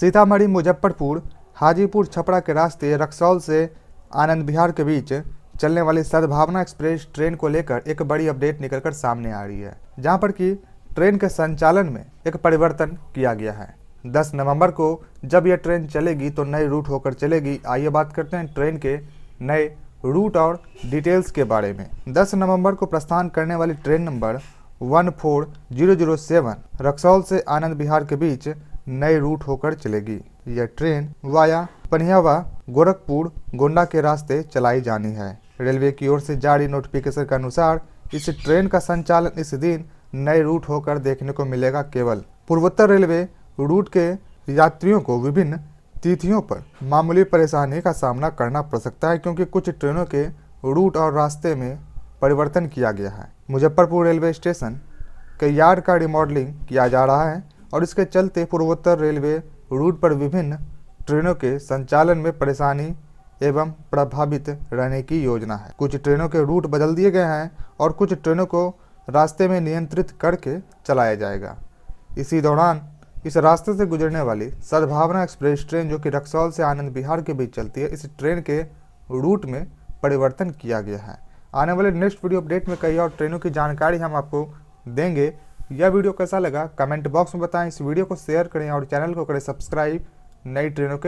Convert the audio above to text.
सीतामढ़ी मुजफ्फरपुर हाजीपुर छपरा के रास्ते रक्सौल से आनंद विहार के बीच चलने वाली सद्भावना एक्सप्रेस ट्रेन को लेकर एक बड़ी अपडेट निकलकर सामने आ रही है जहां पर कि ट्रेन के संचालन में एक परिवर्तन किया गया है 10 नवंबर को जब यह ट्रेन चलेगी तो नए रूट होकर चलेगी आइए बात करते हैं ट्रेन के नए रूट और डिटेल्स के बारे में 10 नवंबर को प्रस्थान करने वाली ट्रेन नंबर वन रक्सौल से आनंद बिहार के बीच नए रूट होकर चलेगी यह ट्रेन वाया पनियावा गोरखपुर गोंडा के रास्ते चलाई जानी है रेलवे की ओर से जारी नोटिफिकेशन के अनुसार इस ट्रेन का संचालन इस दिन नए रूट होकर देखने को मिलेगा केवल पूर्वोत्तर रेलवे रूट के यात्रियों को विभिन्न तिथियों पर मामूली परेशानी का सामना करना पड़ सकता है क्योंकि कुछ ट्रेनों के रूट और रास्ते में परिवर्तन किया गया है मुजफ्फरपुर रेलवे स्टेशन के यार्ड का रिमॉडलिंग किया जा रहा है और इसके चलते पूर्वोत्तर रेलवे रूट पर विभिन्न ट्रेनों के संचालन में परेशानी एवं प्रभावित रहने की योजना है कुछ ट्रेनों के रूट बदल दिए गए हैं और कुछ ट्रेनों को रास्ते में नियंत्रित करके चलाया जाएगा इसी दौरान इस रास्ते से गुजरने वाली सद्भावना एक्सप्रेस ट्रेन जो कि रक्सौल से आनंद बिहार के बीच चलती है इस ट्रेन के रूट में परिवर्तन किया गया है आने वाले नेक्स्ट वीडियो अपडेट में कई और ट्रेनों की जानकारी हम आपको देंगे यह वीडियो कैसा लगा कमेंट बॉक्स में बताएं इस वीडियो को शेयर करें और चैनल को करें सब्सक्राइब नई ट्रेनों के